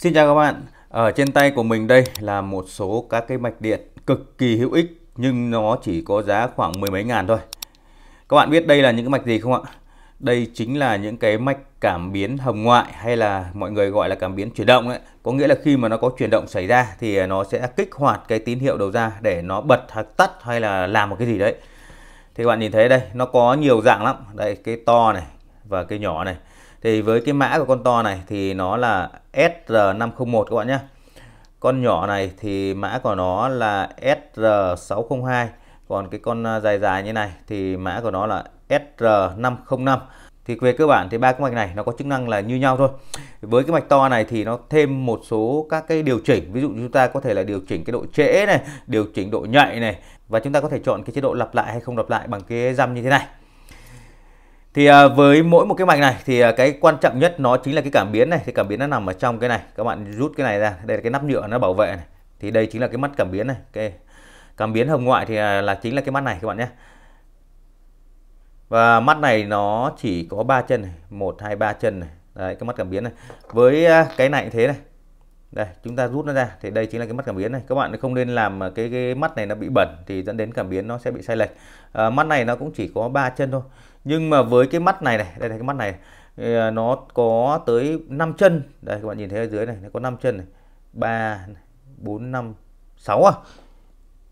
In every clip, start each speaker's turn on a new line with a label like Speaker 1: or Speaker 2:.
Speaker 1: Xin chào các bạn. Ở trên tay của mình đây là một số các cái mạch điện cực kỳ hữu ích nhưng nó chỉ có giá khoảng mười mấy ngàn thôi. Các bạn biết đây là những cái mạch gì không ạ? Đây chính là những cái mạch cảm biến hồng ngoại hay là mọi người gọi là cảm biến chuyển động ấy. Có nghĩa là khi mà nó có chuyển động xảy ra thì à, nó sẽ kích hoạt cái tín hiệu đầu ra để nó bật hoặc tắt hay là làm một cái gì đấy. Thì các bạn nhìn thấy đây, nó có nhiều dạng lắm. Đây cái to này và cái nhỏ này thì với cái mã của con to này thì nó là SR501 các bạn nhé con nhỏ này thì mã của nó là SR602 còn cái con à, dài dài như này thì mã của nó là SR505 thì về cơ bản thì ba cái mạch này nó có chức năng là như nhau thôi với cái mạch to này thì nó thêm một số các cái điều chỉnh ví dụ chúng ta có thể là điều chỉnh cái độ trễ này điều chỉnh độ nhạy này và chúng ta có thể chọn cái chế độ lặp lại hay không lặp lại bằng cái răm như thế này thì à, với mỗi một cái mạch này thì à, cái quan trọng nhất nó chính là cái cảm biến này thì cảm biến nó nằm ở trong cái này các bạn rút cái này ra đây là cái nắp nhựa nó bảo vệ này thì đây chính là cái mắt cảm biến này cái cảm biến hồng ngoại thì à, là chính là cái mắt này các bạn nhé và mắt này nó chỉ có ba chân này một hai ba chân này đấy cái mắt cảm biến này với cái này như thế này đây chúng ta rút nó ra thì đây chính là cái mắt cảm biến này các bạn không nên làm cái, cái mắt này nó bị bẩn thì dẫn đến cảm biến nó sẽ bị sai lệch à, mắt này nó cũng chỉ có ba chân thôi nhưng mà với cái mắt này này đây là cái mắt này ờ, nó có tới 5 chân đây các bạn nhìn thấy ở dưới này nó có 5 chân này 3 4 5 6 à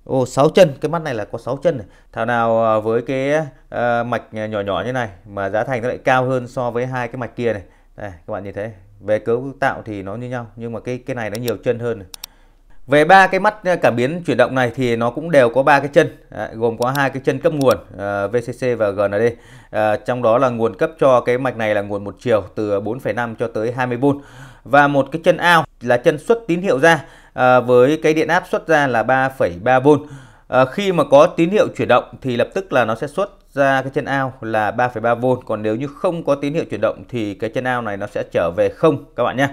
Speaker 1: Ồ 6 chân cái mắt này là có 6 chân này. Thảo nào ờ, với cái uh, mạch nhỏ nhỏ như này mà giá thành nó lại cao hơn so với hai cái mạch kia này đây các bạn nhìn thấy về cấu tạo thì nó như nhau nhưng mà cái cái này nó nhiều chân hơn này về ba cái mắt ờ, cảm biến chuyển động này thì nó cũng đều có ba cái chân gồm có hai cái chân cấp nguồn ờ, VCC và GND ờ, trong đó là nguồn cấp cho cái mạch này là nguồn một chiều từ 4,5 cho tới 20V và một cái chân ao là chân xuất tín hiệu ra với cái điện áp xuất ra là 3,3V khi mà có tín hiệu chuyển động thì lập tức là nó sẽ xuất ra cái chân ao là 3,3V còn nếu như không có tín hiệu chuyển động thì cái chân ao này nó sẽ trở về không các bạn nhé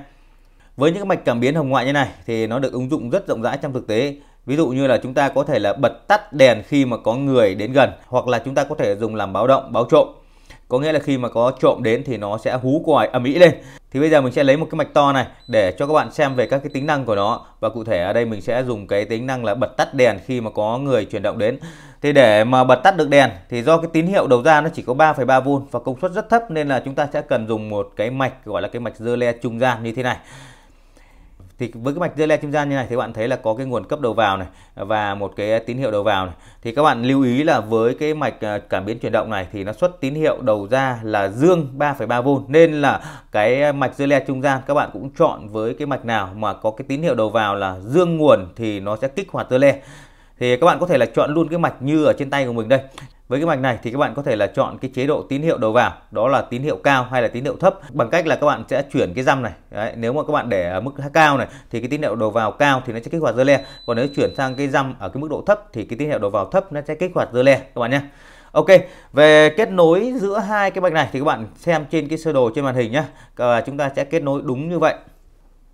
Speaker 1: với những cái mạch cảm biến hồng ngoại như này thì nó được ứng dụng rất rộng rãi trong thực tế. Ví dụ như là chúng ta có thể là bật tắt đèn khi mà có người đến gần hoặc là chúng ta có thể dùng làm báo động, báo trộm. Có nghĩa là khi mà có trộm đến thì nó sẽ hú còi ầm ĩ lên. Thì bây giờ mình sẽ lấy một cái mạch to này để cho các bạn xem về các cái tính năng của nó và cụ thể ở đây mình sẽ dùng cái tính năng là bật tắt đèn khi mà có người chuyển động đến. Thì để mà bật tắt được đèn thì do cái tín hiệu đầu ra nó chỉ có 3,3V và công suất rất thấp nên là chúng ta sẽ cần dùng một cái mạch gọi là cái mạch dơ le trung gian như thế này thì với cái mạch dây le trung gian như này thì bạn thấy là có cái nguồn cấp đầu vào này và một cái tín hiệu đầu vào này thì các bạn lưu ý là với cái mạch à, cảm biến chuyển động này thì nó xuất tín hiệu đầu ra là dương 3,3V nên là cái mạch dây le trung gian các bạn cũng chọn với cái mạch nào mà có cái tín hiệu đầu vào là dương nguồn thì nó sẽ kích hoạt dây le thì các bạn có thể là chọn luôn cái mạch như ở trên tay của mình đây với cái mạch này thì các bạn có thể là chọn cái chế độ tín hiệu đầu vào đó là tín hiệu cao hay là tín hiệu thấp bằng cách là các bạn sẽ chuyển cái răm này Đấy, nếu mà các bạn để ở mức cao này thì cái tín hiệu đầu vào cao thì nó sẽ kích hoạt dơ le còn nếu chuyển sang cái răm ở cái mức độ thấp thì cái tín hiệu đầu vào thấp nó sẽ kích hoạt dơ le các bạn nhé Ok, về kết nối giữa hai cái mạch này thì các bạn xem trên cái sơ đồ trên màn hình nhé. Và chúng ta sẽ kết nối đúng như vậy.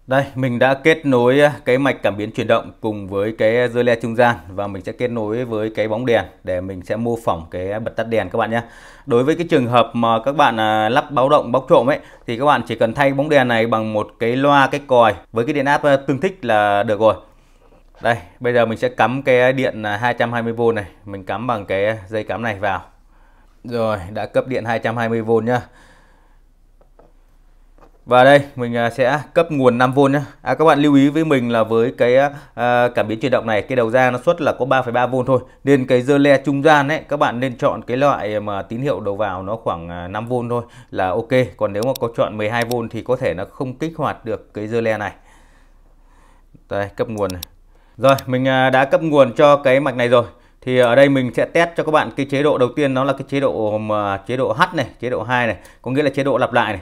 Speaker 1: Đây, mình đã kết nối à, cái mạch cảm biến chuyển động cùng với cái rơ le trung gian và mình sẽ kết nối với cái bóng đèn để mình sẽ mô phỏng cái bật tắt đèn các bạn nhé. Đối với cái trường hợp mà các bạn à, lắp báo động bóc trộm ấy thì các bạn chỉ cần thay bóng đèn này bằng một cái loa cái còi với cái điện áp à, tương thích là được rồi. Đây, bây giờ mình sẽ cắm cái điện 220V này, mình cắm bằng cái dây cắm này vào. Rồi, đã cấp điện 220V nhá. Và đây mình à, sẽ cấp nguồn 5V nhé. À, các bạn lưu ý với mình là với cái à, à cảm biến chuyển động này cái đầu ra nó xuất là có 3,3V thôi. Nên cái dơ le trung gian ấy các bạn nên chọn cái loại mà tín hiệu đầu vào nó khoảng 5V à, thôi là ok. Còn nếu mà có chọn 12V thì có thể nó không kích hoạt được cái dơ le này. Đây cấp nguồn này. Rồi mình đã cấp nguồn cho cái mạch này rồi thì ở đây mình sẽ test cho các bạn cái chế độ đầu tiên nó là cái chế độ mà chế độ H này, chế độ 2 này, có nghĩa là chế độ lặp lại này.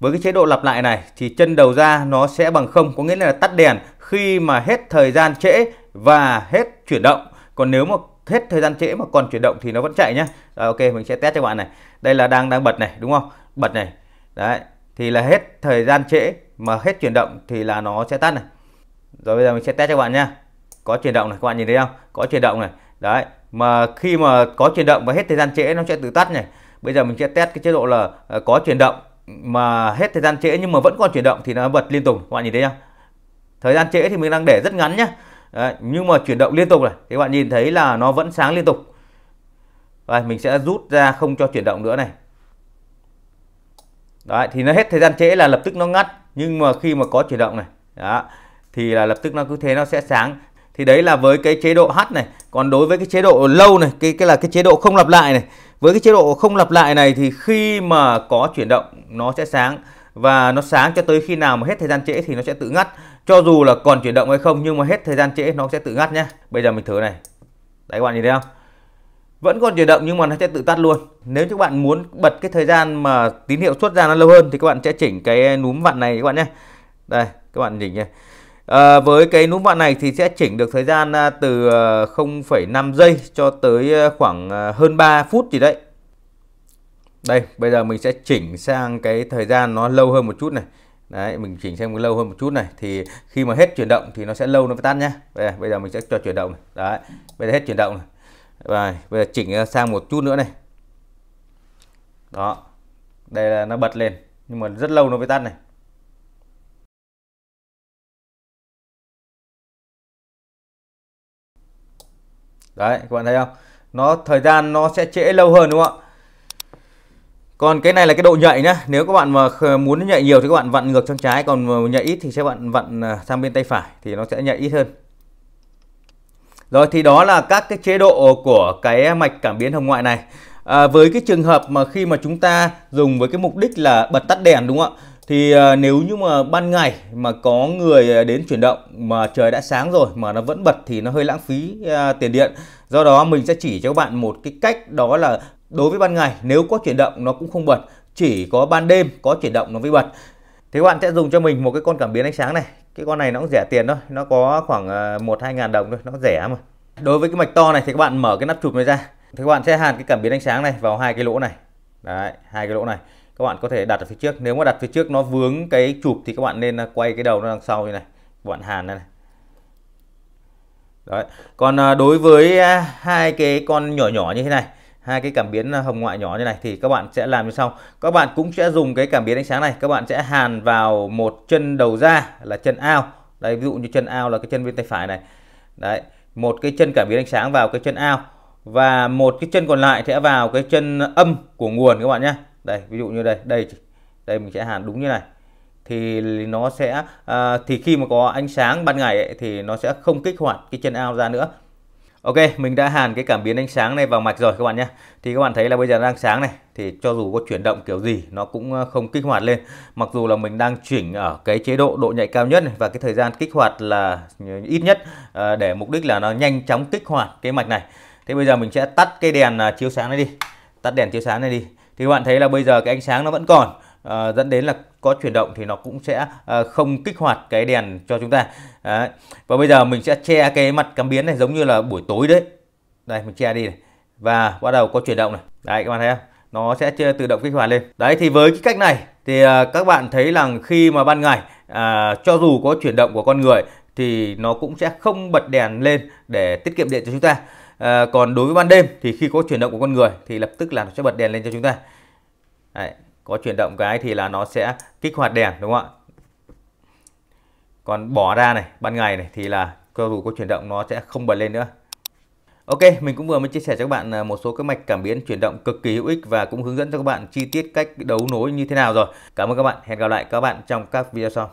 Speaker 1: Với cái chế độ lặp lại này thì chân đầu ra nó sẽ bằng không có nghĩa là tắt đèn khi mà hết thời gian trễ và hết chuyển động. Còn nếu mà hết thời gian trễ mà còn chuyển động thì nó vẫn chạy nhá. Rồi ok mình sẽ test cho các bạn này. Đây là đang đang bật này đúng không? Bật này. Đấy thì là hết thời gian trễ mà hết chuyển động thì là nó sẽ tắt này. Rồi bây giờ mình sẽ test cho các bạn nhá. Có chuyển động này các bạn nhìn thấy không? Có chuyển động này. Đấy, mà khi mà có chuyển động và hết thời gian trễ nó sẽ tự tắt này. Bây giờ mình sẽ test cái chế độ là ờ, có chuyển động mà hết thời gian trễ nhưng mà vẫn còn chuyển động thì nó bật liên tục các bạn nhìn thấy không thời gian trễ thì mình đang để rất ngắn nhá Đấy, nhưng mà chuyển động liên tục này các bạn nhìn thấy là nó vẫn sáng liên tục Đây, mình sẽ rút ra không cho chuyển động nữa này Đấy, thì nó hết thời gian trễ là lập tức nó ngắt nhưng mà khi mà có chuyển động này đó, thì là lập tức nó cứ thế nó sẽ sáng thì đấy là với cái chế độ H này còn đối với cái chế độ lâu này cái cái là cái chế độ không lặp lại này với cái chế độ không lặp lại này thì khi mà có chuyển động nó sẽ sáng và nó sáng cho tới khi nào mà hết thời gian trễ thì nó sẽ tự ngắt. Cho dù là còn chuyển động hay không nhưng mà hết thời gian trễ nó sẽ tự ngắt nhé. Bây giờ mình thử này. Đấy các bạn nhìn thấy không? Vẫn còn chuyển động nhưng mà nó sẽ tự tắt luôn. Nếu các bạn muốn bật cái thời gian mà tín hiệu xuất ra nó lâu hơn thì các bạn sẽ chỉnh cái núm vặn này các bạn nhé. Đây, các bạn chỉnh nhé. Ờ, với cái núm vặn này thì sẽ chỉnh được thời gian à, từ 0,5 ờ, giây cho tới ờ, khoảng hơn 3 phút gì đấy. Đây, bây giờ mình sẽ chỉnh sang cái thời gian nó lâu hơn một chút này. Đấy, mình chỉnh sang lâu hơn một chút này thì khi mà hết chuyển động thì nó sẽ lâu nó mới tắt nhá. Đây, bây giờ mình sẽ cho chuyển động này. Đấy, bây giờ hết chuyển động này. Và bây giờ chỉnh sang một chút nữa này. Đó. Đây là nó bật lên nhưng mà rất lâu nó mới tắt này. đấy các bạn thấy không nó thời gian nó sẽ trễ lâu hơn đúng không ạ còn cái này là cái độ nhạy nhá nếu các bạn mà muốn nhạy nhiều thì các bạn vặn ngược sang trái còn nhạy ít thì sẽ bạn vặn à, sang bên tay phải thì nó sẽ nhạy ít hơn rồi thì đó là các cái chế độ của cái mạch cảm biến hồng ngoại này à, với cái trường hợp mà khi mà chúng ta dùng với cái mục đích là bật tắt đèn đúng không ạ thì à, nếu như mà ban ngày mà có người à, đến chuyển động mà trời đã sáng rồi mà nó vẫn bật thì nó hơi lãng phí à, tiền điện do đó mình sẽ chỉ cho các bạn một cái cách đó là đối với ban ngày nếu có chuyển động nó cũng không bật chỉ có ban đêm có chuyển động nó mới bật thế các bạn sẽ dùng cho mình một cái con cảm biến ánh sáng này cái con này nó cũng rẻ tiền thôi nó có khoảng một hai ngàn đồng thôi nó rẻ mà đối với cái mạch to này thì các bạn mở cái nắp chụp này ra thì các bạn sẽ hàn cái cảm biến ánh sáng này vào hai cái lỗ này đấy hai cái lỗ này các bạn có thể đặt ở phía trước nếu mà đặt phía trước nó vướng cái chụp thì các bạn nên à, quay cái đầu nó đằng sau như này các bạn hàn này, này. Đấy. còn à, đối với à, hai cái con nhỏ nhỏ như thế này hai cái cảm biến hồng ngoại nhỏ như này thì các bạn sẽ làm như sau các bạn cũng sẽ dùng cái cảm biến ánh sáng này các bạn sẽ hàn vào một chân đầu ra là chân ao đây ví dụ như chân ao là cái chân bên tay phải này đấy một cái chân cảm biến ánh sáng vào cái chân ao và một cái chân còn lại sẽ vào cái chân âm của nguồn các bạn nhé đây ví dụ như đây đây đây mình sẽ hàn đúng như này thì nó sẽ à, thì khi mà có ánh sáng ban ngày ấy, thì nó sẽ không kích hoạt cái chân ao ra nữa Ok, mình đã hàn cái cảm biến ánh sáng này vào mạch rồi các bạn nhé. Thì các bạn thấy là bây giờ đang sáng này, thì cho dù có chuyển động kiểu gì nó cũng à, không kích hoạt lên. Mặc dù là mình đang chuyển ở cái chế độ độ nhạy cao nhất và cái thời gian kích hoạt là ít nhất à, để mục đích là nó nhanh chóng kích hoạt cái mạch này. Thế bây giờ mình sẽ tắt cái đèn à, chiếu sáng này đi. Tắt đèn chiếu sáng này đi thì các bạn thấy là bây giờ cái ánh sáng nó vẫn còn à, dẫn đến là có chuyển động thì nó cũng sẽ à, không kích hoạt cái đèn cho chúng ta đấy. và bây giờ mình sẽ che cái mặt cảm biến này giống như là buổi tối đấy đây mình che đi này và bắt đầu có chuyển động này đấy các bạn thấy không nó sẽ tự động kích hoạt lên đấy thì với cái cách này thì à, các bạn thấy là khi mà ban ngày à, cho dù có chuyển động của con người thì nó cũng sẽ không bật đèn lên để tiết kiệm điện cho chúng ta Ờ, còn đối với ban đêm thì khi có chuyển động của con người thì lập tức là nó sẽ bật đèn lên cho chúng ta Đấy, có chuyển động cái thì là nó sẽ kích hoạt đèn đúng không ạ còn bỏ ra này ban ngày này thì là cho dù có chuyển động nó sẽ không bật lên nữa Ok, mình cũng vừa mới chia sẻ cho các bạn ờ, một số các mạch cảm biến chuyển động cực kỳ hữu ích và cũng hướng dẫn cho các bạn chi tiết cách đấu nối như thế nào rồi. Cảm ơn các bạn, hẹn gặp lại các bạn trong các video sau.